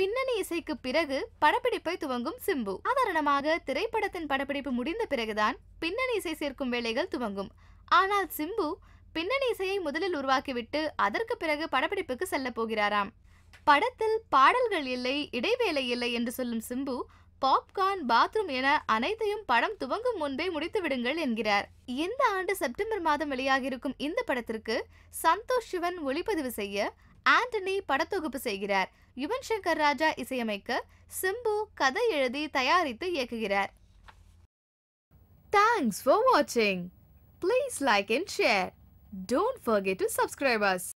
பின்னணி இசைக்கு பிறகு படப்பிடிப்பை துவங்கும் சிம்பு சாதாரணமாக திரைப்படத்தின் படப்பிடிப்பு முடிந்த பிறகுதான் பின்னணி இசை சேர்க்கும் வேலைகள் துவங்கும் ஆனால் சிம்பு பின்னணி இசையை முதலில் உருவாக்கிவிட்டு அதற்கு பிறகு படப்பிடிப்புக்கு செல்ல போகிறாராம் படத்தில் பாடல்கள் இல்லை இடைவேளை இல்லை என்று சொல்லும் சிம்பு பாப்கார்ன் பாத்ரூம் என அனைத்தையும் படம் துவங்கும் முன்பே முடித்து விடுங்கள் என்கிறார் இந்த ஆண்டு செப்டம்பர் மாதம் வெளியாகியிருக்கும் இந்த படத்திற்கு சந்தோஷ் சிவன் ஒளிப்பதிவு செய்ய ஆண்டனி படத்தொகுப்பு செய்கிறார் யுவன் சங்கர் ராஜா இசையமைக்க சிம்பு கதை எழுதி தயாரித்து இயக்குகிறார் தேங்க்ஸ் ஃபார் வாட்சிங் please like and share don't forget to subscribers